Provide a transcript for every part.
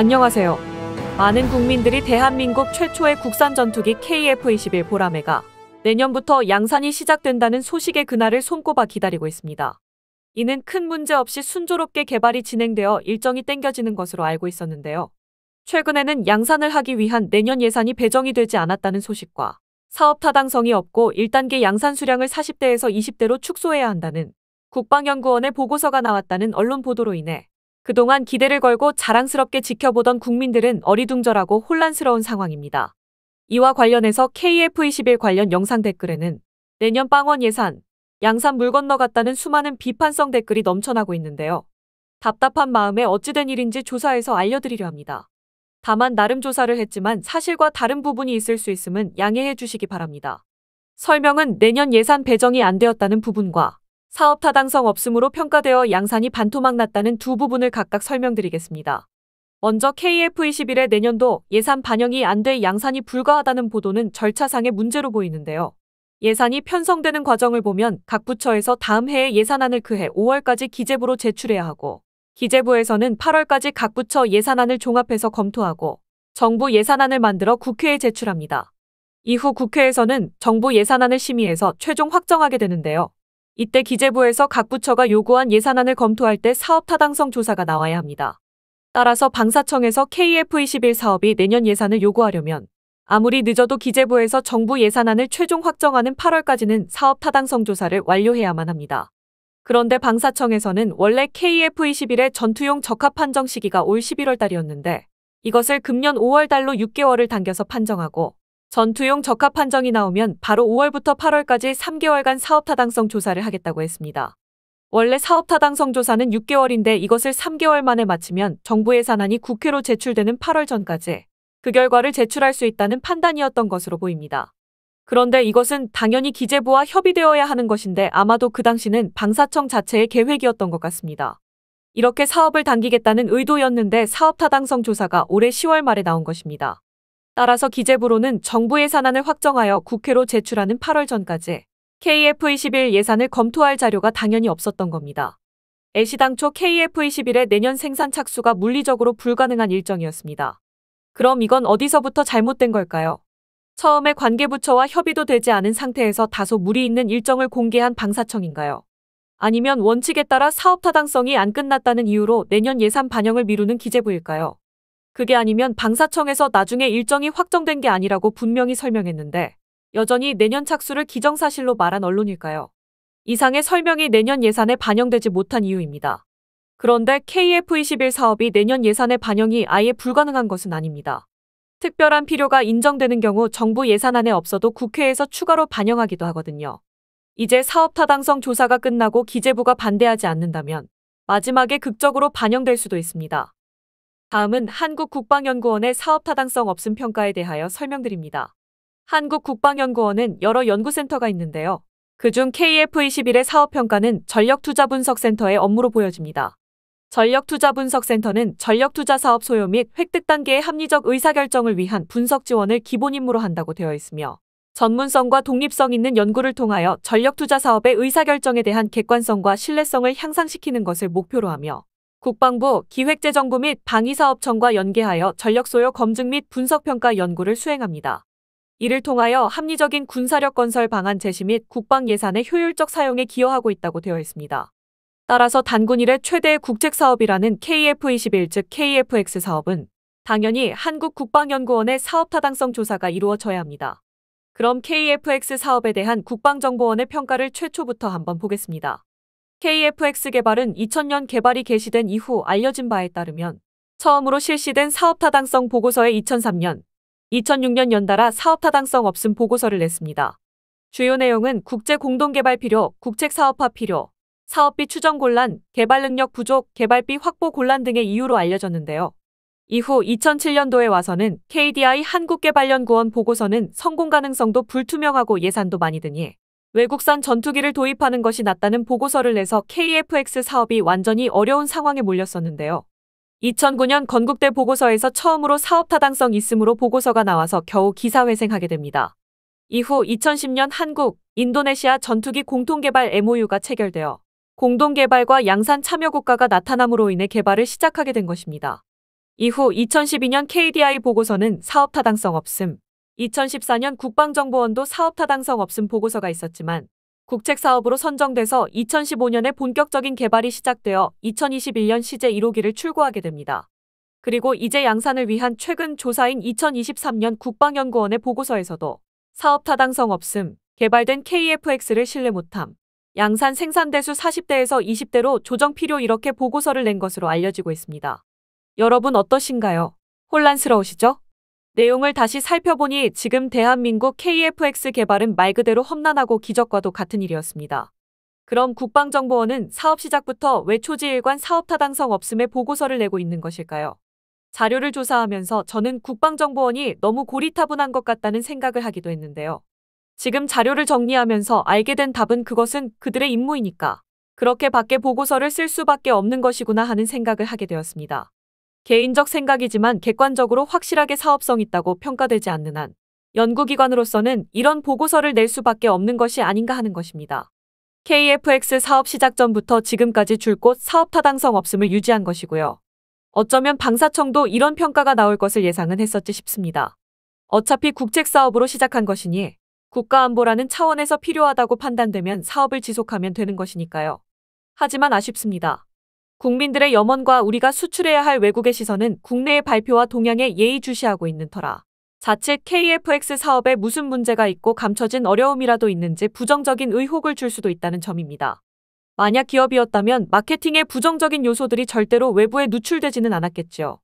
안녕하세요. 많은 국민들이 대한민국 최초의 국산 전투기 KF-21 보라매가 내년부터 양산이 시작된다는 소식의 그날을 손꼽아 기다리고 있습니다. 이는 큰 문제 없이 순조롭게 개발이 진행되어 일정이 땡겨지는 것으로 알고 있었는데요. 최근에는 양산을 하기 위한 내년 예산이 배정이 되지 않았다는 소식과 사업 타당성이 없고 1단계 양산 수량을 40대에서 20대로 축소해야 한다는 국방연구원의 보고서가 나왔다는 언론 보도로 인해 그동안 기대를 걸고 자랑스럽게 지켜보던 국민들은 어리둥절하고 혼란스러운 상황입니다. 이와 관련해서 KF21 e 관련 영상 댓글에는 내년 빵원 예산, 양산 물 건너갔다는 수많은 비판성 댓글이 넘쳐나고 있는데요. 답답한 마음에 어찌된 일인지 조사해서 알려드리려 합니다. 다만 나름 조사를 했지만 사실과 다른 부분이 있을 수 있음은 양해해 주시기 바랍니다. 설명은 내년 예산 배정이 안 되었다는 부분과 사업 타당성 없음으로 평가되어 양산이 반토막 났다는 두 부분을 각각 설명드리겠습니다. 먼저 KF21의 내년도 예산 반영이 안 돼 양산이 불가하다는 보도는 절차상의 문제로 보이는데요. 예산이 편성되는 과정을 보면 각 부처에서 다음 해의 예산안을 그해 5월까지 기재부로 제출해야 하고 기재부에서는 8월까지 각 부처 예산안을 종합해서 검토하고 정부 예산안을 만들어 국회에 제출합니다. 이후 국회에서는 정부 예산안을 심의해서 최종 확정하게 되는데요. 이때 기재부에서 각 부처가 요구한 예산안을 검토할 때 사업 타당성 조사가 나와야 합니다. 따라서 방사청에서 KF21 사업이 내년 예산을 요구하려면 아무리 늦어도 기재부에서 정부 예산안을 최종 확정하는 8월까지는 사업 타당성 조사를 완료해야만 합니다. 그런데 방사청에서는 원래 KF21의 전투용 적합 판정 시기가 올 11월 달이었는데 이것을 금년 5월 달로 6개월을 당겨서 판정하고 전투용 적합 판정이 나오면 바로 5월부터 8월까지 3개월간 사업타당성 조사를 하겠다고 했습니다. 원래 사업타당성 조사는 6개월인데 이것을 3개월 만에 마치면 정부 예산안이 국회로 제출되는 8월 전까지 그 결과를 제출할 수 있다는 판단이었던 것으로 보입니다. 그런데 이것은 당연히 기재부와 협의되어야 하는 것인데 아마도 그 당시는 방사청 자체의 계획이었던 것 같습니다. 이렇게 사업을 당기겠다는 의도였는데 사업타당성 조사가 올해 10월 말에 나온 것입니다. 따라서 기재부로는 정부 예산안을 확정하여 국회로 제출하는 8월 전까지 KF21 예산을 검토할 자료가 당연히 없었던 겁니다. 애시당초 KF21의 내년 생산 착수가 물리적으로 불가능한 일정이었습니다. 그럼 이건 어디서부터 잘못된 걸까요? 처음에 관계부처와 협의도 되지 않은 상태에서 다소 무리 있는 일정을 공개한 방사청인가요? 아니면 원칙에 따라 사업 타당성이 안 끝났다는 이유로 내년 예산 반영을 미루는 기재부일까요? 그게 아니면 방사청에서 나중에 일정이 확정된 게 아니라고 분명히 설명했는데 여전히 내년 착수를 기정사실로 말한 언론일까요? 이상의 설명이 내년 예산에 반영되지 못한 이유입니다. 그런데 KF21 사업이 내년 예산에 반영이 아예 불가능한 것은 아닙니다. 특별한 필요가 인정되는 경우 정부 예산안에 없어도 국회에서 추가로 반영하기도 하거든요. 이제 사업 타당성 조사가 끝나고 기재부가 반대하지 않는다면 마지막에 극적으로 반영될 수도 있습니다. 다음은 한국국방연구원의 사업 타당성 없음 평가에 대하여 설명드립니다. 한국국방연구원은 여러 연구센터가 있는데요. 그중 KF21의 사업평가는 전력투자분석센터의 업무로 보여집니다. 전력투자분석센터는 전력투자사업 소요 및 획득 단계의 합리적 의사결정을 위한 분석 지원을 기본 임무로 한다고 되어 있으며 전문성과 독립성 있는 연구를 통하여 전력투자사업의 의사결정에 대한 객관성과 신뢰성을 향상시키는 것을 목표로 하며 국방부 기획재정부 및 방위사업청과 연계하여 전력소요 검증 및 분석평가 연구를 수행합니다. 이를 통하여 합리적인 군사력 건설 방안 제시 및 국방 예산의 효율적 사용에 기여하고 있다고 되어 있습니다. 따라서 단군 일의 최대 국책 사업이라는 KF21 즉 KFX 사업은 당연히 한국 국방연구원의 사업 타당성 조사가 이루어져야 합니다. 그럼 KFX 사업에 대한 국방정보원의 평가를 최초부터 한번 보겠습니다. KFX 개발은 2000년 개발이 개시된 이후 알려진 바에 따르면 처음으로 실시된 사업타당성 보고서에 2003년, 2006년 연달아 사업타당성 없음 보고서를 냈습니다. 주요 내용은 국제 공동개발 필요, 국책사업화 필요, 사업비 추정 곤란, 개발 능력 부족, 개발비 확보 곤란 등의 이유로 알려졌는데요. 이후 2007년도에 와서는 KDI 한국개발연구원 보고서는 성공 가능성도 불투명하고 예산도 많이 드니 외국산 전투기를 도입하는 것이 낫다는 보고서를 내서 KFX 사업이 완전히 어려운 상황에 몰렸었는데요. 2009년 건국대 보고서에서 처음으로 사업 타당성 있음으로 보고서가 나와서 겨우 기사회생하게 됩니다. 이후 2010년 한국, 인도네시아 전투기 공통개발 MOU가 체결되어 공동개발과 양산 참여국가가 나타남으로 인해 개발을 시작하게 된 것입니다. 이후 2012년 KDI 보고서는 사업 타당성 없음, 2014년 국방정보원도 사업타당성 없음 보고서가 있었지만 국책사업으로 선정돼서 2015년에 본격적인 개발이 시작되어 2021년 시제 1호기를 출고하게 됩니다. 그리고 이제 양산을 위한 최근 조사인 2023년 국방연구원의 보고서에서도 사업타당성 없음, 개발된 KFX를 신뢰 못함, 양산 생산대수 40대에서 20대로 조정 필요 이렇게 보고서를 낸 것으로 알려지고 있습니다. 여러분 어떠신가요? 혼란스러우시죠? 내용을 다시 살펴보니 지금 대한민국 KFX 개발은 말 그대로 험난하고 기적과도 같은 일이었습니다. 그럼 국방정보원은 사업 시작부터 왜 초지일관 사업 타당성 없음에 보고서를 내고 있는 것일까요? 자료를 조사하면서 저는 국방정보원이 너무 고리타분한 것 같다는 생각을 하기도 했는데요. 지금 자료를 정리하면서 알게 된 답은 그것은 그들의 임무이니까 그렇게 밖에 보고서를 쓸 수밖에 없는 것이구나 하는 생각을 하게 되었습니다. 개인적 생각이지만 객관적으로 확실하게 사업성 있다고 평가되지 않는 한 연구기관으로서는 이런 보고서를 낼 수밖에 없는 것이 아닌가 하는 것입니다. KFX 사업 시작 전부터 지금까지 줄곧 사업 타당성 없음을 유지한 것이고요. 어쩌면 방사청도 이런 평가가 나올 것을 예상은 했었지 싶습니다. 어차피 국책 사업으로 시작한 것이니 국가안보라는 차원에서 필요하다고 판단되면 사업을 지속하면 되는 것이니까요. 하지만 아쉽습니다. 국민들의 염원과 우리가 수출해야 할 외국의 시선은 국내의 발표와 동향에 예의주시하고 있는 터라 자칫 KFX 사업에 무슨 문제가 있고 감춰진 어려움이라도 있는지 부정적인 의혹을 줄 수도 있다는 점입니다. 만약 기업이었다면 마케팅의 부정적인 요소들이 절대로 외부에 누출되지는 않았겠지요.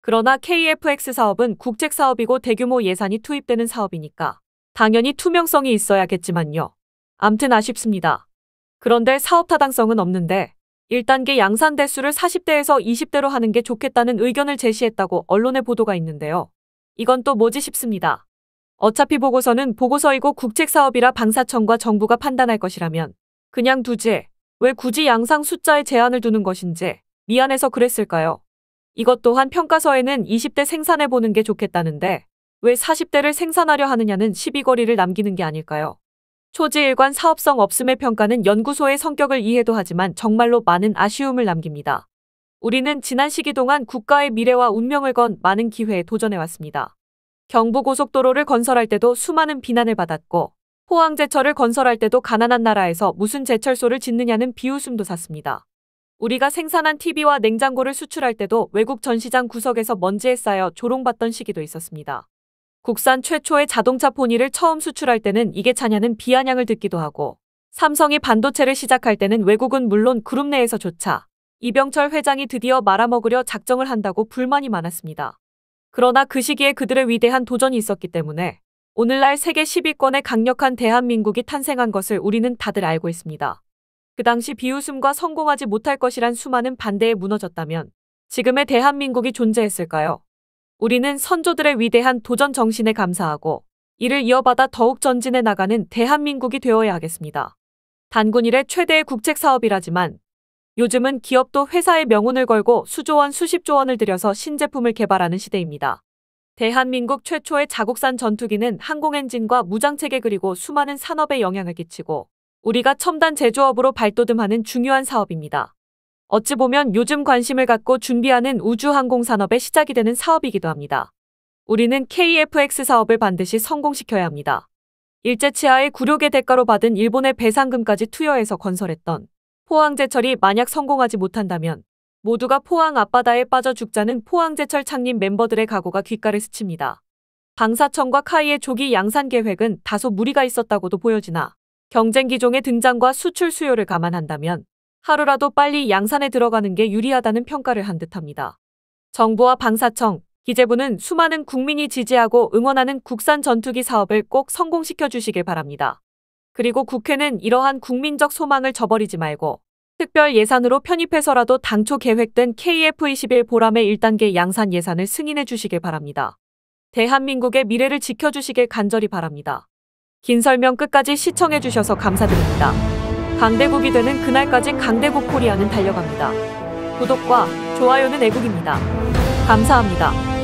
그러나 KFX 사업은 국책 사업이고 대규모 예산이 투입되는 사업이니까 당연히 투명성이 있어야겠지만요. 암튼 아쉽습니다. 그런데 사업 타당성은 없는데 1단계 양산 대수를 40대에서 20대로 하는 게 좋겠다는 의견을 제시했다고 언론의 보도가 있는데요. 이건 또 뭐지 싶습니다. 어차피 보고서는 보고서이고 국책사업이라 방사청과 정부가 판단할 것이라면 그냥 두지 왜 굳이 양상 숫자에 제한을 두는 것인지 미안해서 그랬을까요? 이것 또한 평가서에는 20대 생산해보는 게 좋겠다는데 왜 40대를 생산하려 하느냐는 시비거리를 남기는 게 아닐까요? 초지일관 사업성 없음의 평가는 연구소의 성격을 이해도 하지만 정말로 많은 아쉬움을 남깁니다. 우리는 지난 시기 동안 국가의 미래와 운명을 건 많은 기회에 도전해왔습니다. 경부고속도로를 건설할 때도 수많은 비난을 받았고 포항제철을 건설할 때도 가난한 나라에서 무슨 제철소를 짓느냐는 비웃음도 샀습니다. 우리가 생산한 TV와 냉장고를 수출할 때도 외국 전시장 구석에서 먼지에 쌓여 조롱받던 시기도 있었습니다. 국산 최초의 자동차 포니를 처음 수출할 때는 이게 차냐는 비아냥을 듣기도 하고 삼성이 반도체를 시작할 때는 외국은 물론 그룹 내에서조차 이병철 회장이 드디어 말아먹으려 작정을 한다고 불만이 많았습니다. 그러나 그 시기에 그들의 위대한 도전이 있었기 때문에 오늘날 세계 10위권의 강력한 대한민국이 탄생한 것을 우리는 다들 알고 있습니다. 그 당시 비웃음과 성공하지 못할 것이란 수많은 반대에 무너졌다면 지금의 대한민국이 존재했을까요? 우리는 선조들의 위대한 도전 정신에 감사하고 이를 이어받아 더욱 전진해 나가는 대한민국이 되어야 하겠습니다. 단군 일의 최대의 국책 사업이라지만 요즘은 기업도 회사의 명운을 걸고 수조 원, 수십조 원을 들여서 신제품을 개발하는 시대입니다. 대한민국 최초의 자국산 전투기는 항공엔진과 무장체계 그리고 수많은 산업에 영향을 끼치고 우리가 첨단 제조업으로 발돋움하는 중요한 사업입니다. 어찌 보면 요즘 관심을 갖고 준비하는 우주항공 산업의 시작이 되는 사업이기도 합니다. 우리는 KFX 사업을 반드시 성공시켜야 합니다. 일제치하의 굴욕의 대가로 받은 일본의 배상금까지 투여해서 건설했던 포항제철이 만약 성공하지 못한다면 모두가 포항 앞바다에 빠져 죽자는 포항제철 창립 멤버들의 각오가 귓가를 스칩니다. 방사청과 카이의 조기 양산 계획은 다소 무리가 있었다고도 보여지나 경쟁 기종의 등장과 수출 수요를 감안한다면 하루라도 빨리 양산에 들어가는 게 유리하다는 평가를 한 듯합니다. 정부와 방사청, 기재부는 수많은 국민이 지지하고 응원하는 국산 전투기 사업을 꼭 성공시켜 주시길 바랍니다. 그리고 국회는 이러한 국민적 소망을 저버리지 말고 특별 예산으로 편입해서라도 당초 계획된 KF-21 보람의 1단계 양산 예산을 승인해 주시길 바랍니다. 대한민국의 미래를 지켜주시길 간절히 바랍니다. 긴 설명 끝까지 시청해 주셔서 감사드립니다. 강대국이 되는 그날까지 강대국 코리아는 달려갑니다. 구독과 좋아요는 애국입니다. 감사합니다.